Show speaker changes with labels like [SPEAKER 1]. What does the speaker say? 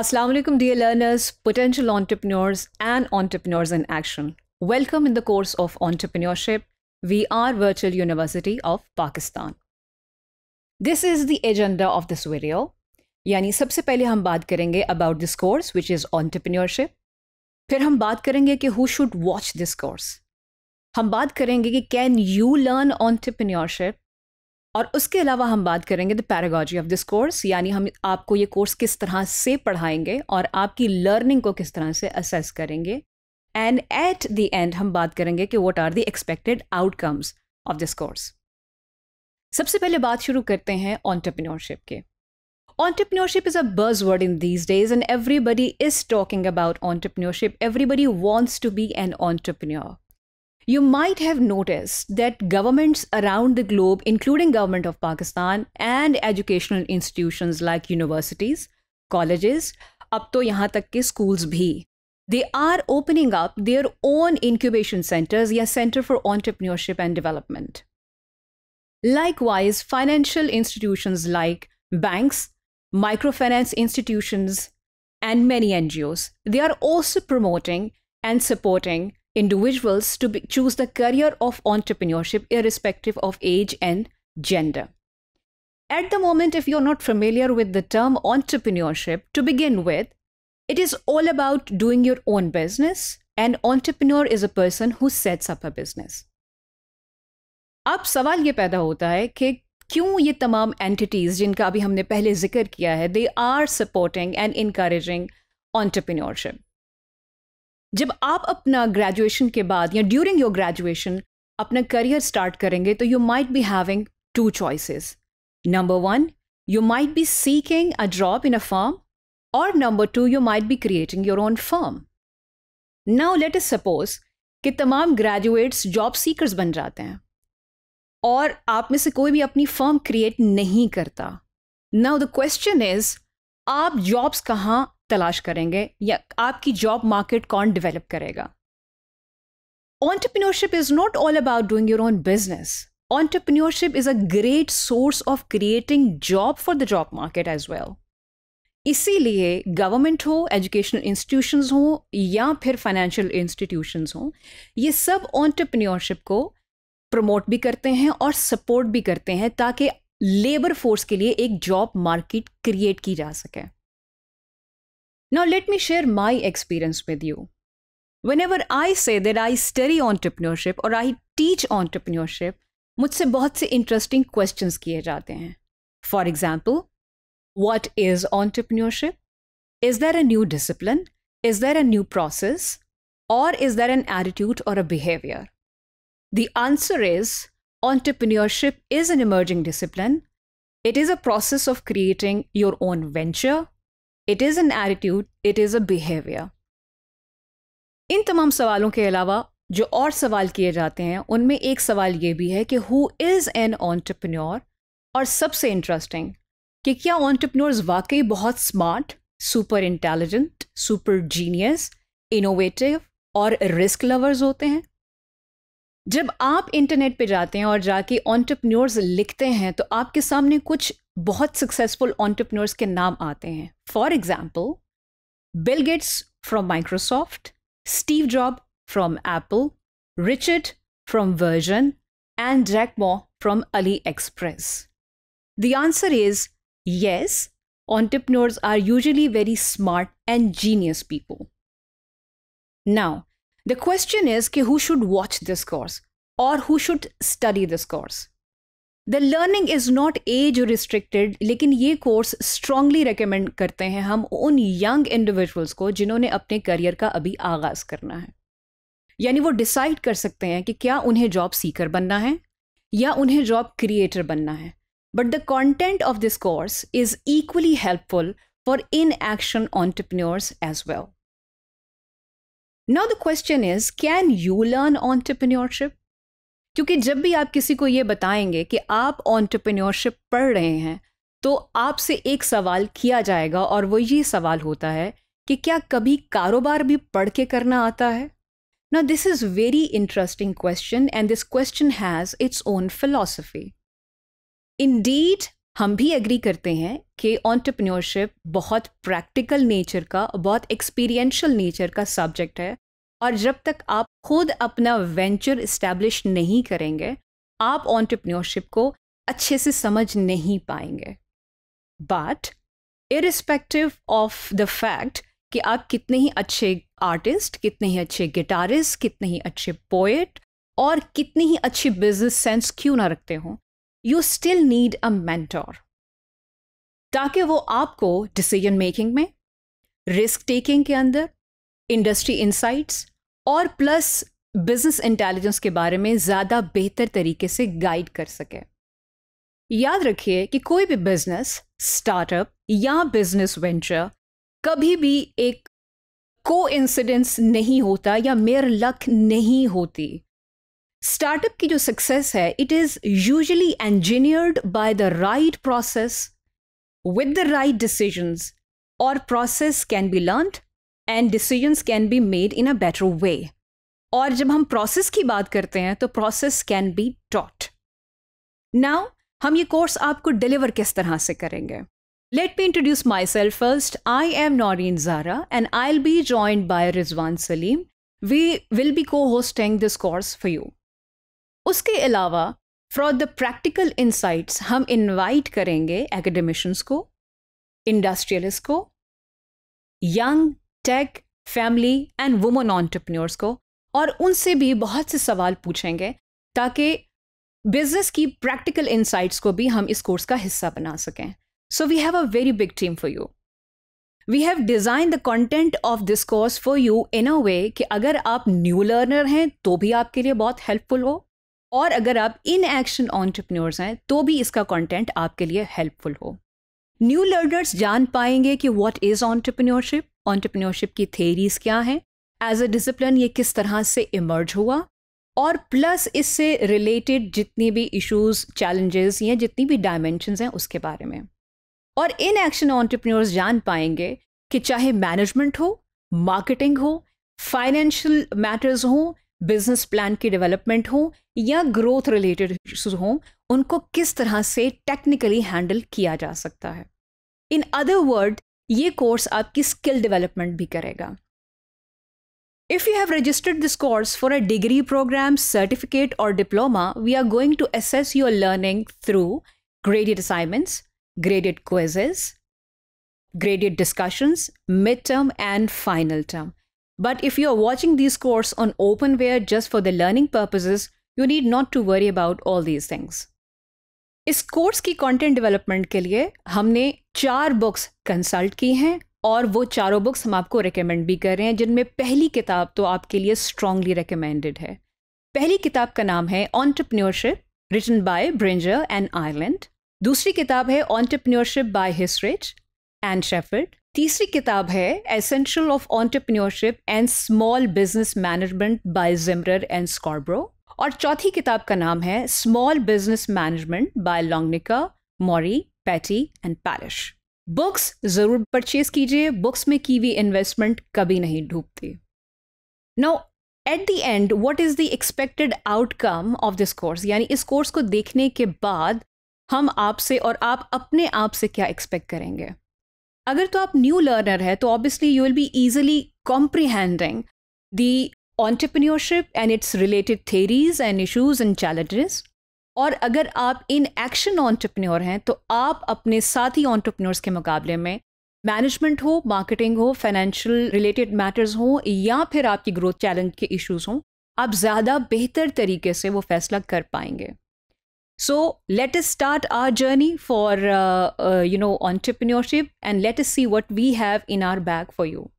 [SPEAKER 1] Assalamu alaikum, dear learners, potential entrepreneurs, and entrepreneurs in action. Welcome in the course of entrepreneurship. We are Virtual University of Pakistan. This is the agenda of this video. Yani, सबसे पहले हम बात करेंगे about this course which is entrepreneurship. फिर हम बात करेंगे कि who should watch this course. हम बात करेंगे कि can you learn entrepreneurship? और उसके अलावा हम बात करेंगे the pedagogy of this course यानी हम आपको ये कोर्स किस तरह से पढ़ाएंगे और आपकी लर्निंग को किस तरह से असेस करेंगे एंड एट द एंड हम बात करेंगे कि what are the expected outcomes of this course सबसे पहले बात शुरू करते हैं ऑन्टरप्रीनोरशिप के is a buzz word in these days and everybody is talking about entrepreneurship everybody wants to be an entrepreneur you might have noticed that governments around the globe including government of pakistan and educational institutions like universities colleges up to yahan tak ke schools bhi they are opening up their own incubation centers yeah center for entrepreneurship and development likewise financial institutions like banks microfinance institutions and many ngos they are also promoting and supporting individuals to be, choose the career of entrepreneurship irrespective of age and gender. At the moment, if you're not familiar with the term entrepreneurship to begin with, it is all about doing your own business. An entrepreneur is a person who sets up a business. अब सवाल ये पैदा होता है कि क्यों ये तमाम एंटिटीज़ जिनका अभी हमने पहले जिक्र किया है they are supporting and increasing entrepreneurship जब आप अपना ग्रेजुएशन के बाद या ड्यूरिंग योर ग्रेजुएशन अपना करियर स्टार्ट करेंगे तो you might be having two choices number one you might be seeking a job in a firm और number two you might be creating your own firm now let us suppose कि तमाम graduates job seekers बन जाते हैं और आप में से कोई भी अपनी फर्म क्रिएट नहीं करता नाउ द क्वेश्चन इज आप जॉब्स कहाँ तलाश करेंगे या आपकी जॉब मार्केट कौन डेवलप करेगा entrepreneurship is not all about doing your own business Entrepreneurship is a great source of creating job for the job market as well इसीलिए government हो एजुकेशनल इंस्टीट्यूशंस हो या फिर फाइनेंशियल इंस्टीट्यूशंस हो ये सब ऑन्टरप्रेन्योरशिप को प्रमोट भी करते हैं और सपोर्ट भी करते हैं ताकि लेबर फोर्स के लिए एक जॉब मार्केट क्रिएट की जा सके Now, let me share my experience with you. Whenever I say that I study entrepreneurship or I teach entrepreneurship, मुझसे बहुत से इंटरेस्टिंग क्वेश्चंस किए जाते हैं for what is entrepreneurship? Is there a new discipline? Is there a new process? Or is there an attitude or a behavior? The answer is entrepreneurship is an emerging discipline. It is a process of creating your own venture, it is an attitude it is a behaviour in तमाम सवालों के अलावा जो और सवाल किए जाते हैं उनमें एक सवाल ये भी है कि हु इज़ एन ऑन्टरप्रन्योर और सबसे इंटरेस्टिंग कि क्या ऑन्टरप्रन्योर्स वाकई बहुत smart super intelligent super genius innovative और रिस्क लवर्स होते हैं जब आप इंटरनेट पे जाते हैं और जाके ऑन्टरप्रन्योर्स लिखते हैं तो आपके सामने कुछ बहुत सक्सेसफुल ऑन्टरप्रनर्स के नाम आते हैं for example Bill Gates from Microsoft Steve Job from Apple Richard from Virgin and Jack Ma from AliExpress The answer is yes, entrepreneurs are usually very smart and genius people. Now, the question is ki who should watch this course or who should study this course? The learning is not age restricted लेकिन ये course strongly recommend करते हैं हम उन young individuals को जिन्होंने अपने career का अभी आगाज़ करना है यानी वो डिसाइड कर सकते हैं कि क्या उन्हें जॉब सीकर बनना है या उन्हें जॉब क्रिएटर बनना है but the content of this course is equally helpful for in action entrepreneurs as well now the question is can you learn entrepreneurship? क्योंकि जब भी आप किसी को ये बताएंगे कि आप ऑन्टरप्रेन्योरशिप पढ़ रहे हैं तो आपसे एक सवाल किया जाएगा और वो ये सवाल होता है कि क्या कभी कारोबार भी पढ़ के करना आता है ना this is very interesting question and this question has its own philosophy in हम भी एग्री करते हैं कि ऑन्टरप्रेन्योरशिप बहुत प्रैक्टिकल नेचर का बहुत एक्सपीरियंशल नेचर का सब्जेक्ट है और जब तक आप खुद अपना वेंचर इस्टेब्लिश नहीं करेंगे आप ऑन्टरप्रनोरशिप को अच्छे से समझ नहीं पाएंगे but irrespective of the fact कि आप कितने ही अच्छे आर्टिस्ट कितने ही अच्छे गिटारिस्ट कितने ही अच्छे पोएट और कितनी ही अच्छी बिजनेस सेंस क्यों ना रखते हो you still need a mentor ताकि वो आपको डिसीजन मेकिंग में रिस्क टेकिंग के अंदर इंडस्ट्री इंसाइट्स और प्लस बिजनेस इंटेलिजेंस के बारे में ज़्यादा बेहतर तरीके से गाइड कर सके याद रखिए कि कोई भी बिजनेस स्टार्टअप या बिजनेस वेंचर कभी भी एक को इंसिडेंस नहीं होता या मेयर लक नहीं होती स्टार्टअप की जो सक्सेस है it is usually engineered by the right process with the right decisions और process can be learn and decisions can be made in a better way और जब हम प्रोसेस की बात करते हैं तो process can be taught now हम ये कोर्स आपको डिलीवर किस तरह से करेंगे let me introduce myself first I am Noreen Zara and I will be joined by Rizwan Salim we will be co hosting this course for you उसके अलावा फ्रॉ द प्रैक्टिकल इंसाइट्स हम इनवाइट करेंगे एकेडमिशंस को इंडस्ट्रियलिस्ट को young tech family and woman entrepreneurs को और उनसे भी बहुत से सवाल पूछेंगे ताकि बिजनेस की प्रैक्टिकल इंसाइट्स को भी हम इस कोर्स का हिस्सा बना सकें so we have a very big team for you we have design the content of this course for you in a way कि अगर आप न्यू लर्नर हैं तो भी आपके लिए बहुत हेल्पफुल हो और अगर आप इन एक्शन ऑन्टरप्रनोर्स हैं तो भी इसका कॉन्टेंट आपके लिए हेल्पफुल हो न्यू लर्नर्स जान पाएंगे कि व्हाट इज ऑन्टरप्रन्योरशिप ऑन्टरप्रन्योरशिप की थेरीज क्या हैं एज अ डिसिप्लिन ये किस तरह से इमर्ज हुआ और प्लस इससे रिलेटेड जितनी भी इश्यूज चैलेंजेस या जितनी भी डायमेंशंस हैं उसके बारे में और इन एक्शन ऑन्टरप्रन्योर्स जान पाएंगे कि चाहे मैनेजमेंट हो मार्केटिंग हो फाइनेंशियल मैटर्स हों बिजनेस प्लान की डेवलपमेंट हो या ग्रोथ रिलेटेड इश्यूज हों उनको किस तरह से टेक्निकली हैंडल किया जा सकता है इन अदर वर्ड ये कोर्स आपकी स्किल डेवलपमेंट भी करेगा If you have registered this course for a degree program, certificate, or diploma, we are going to assess your learning through graded assignments, graded quizzes, graded discussions, midterm, and final term. But if you are watching these course on openware just for the learning purposes, you need not to worry about all these things. इस course की content development के लिए हमने चार books consult की हैं और वो चारों बुक्स हम आपको रिकमेंड भी कर रहे हैं जिनमें पहली किताब तो आपके लिए स्ट्रांगली रिकमेंडेड है पहली किताब का नाम है entrepreneurship written by Barringer and Ireland दूसरी किताब है entrepreneurship by Hisrich and Shepherd तीसरी किताब है essential of entrepreneurship and small business management by Zimmerer and Scarborough और चौथी किताब का नाम है small business management by Longenecker Moore Petty and Parish books जरूर परचेज कीजिए बुक्स में की हुई इन्वेस्टमेंट कभी नहीं डूबती now at the end what is the expected outcome of this course यानी इस कोर्स को देखने के बाद हम आपसे और आप अपने आप से क्या एक्सपेक्ट करेंगे अगर तो आप न्यू लर्नर है तो obviously you will be easily comprehending the entrepreneurship and its related theories and issues and challenges और अगर आप इन एक्शन ऑन्टरप्रनोर हैं तो आप अपने साथी ऑन्टरप्रनोर्स के मुकाबले में मैनेजमेंट हो मार्केटिंग हो फाइनेंशियल रिलेटेड मैटर्स हो या फिर आपकी ग्रोथ चैलेंज के इश्यूज हों आप ज़्यादा बेहतर तरीके से वो फैसला कर पाएंगे so let us start our journey for you know entrepreneurship and let us see what we have in our bag for you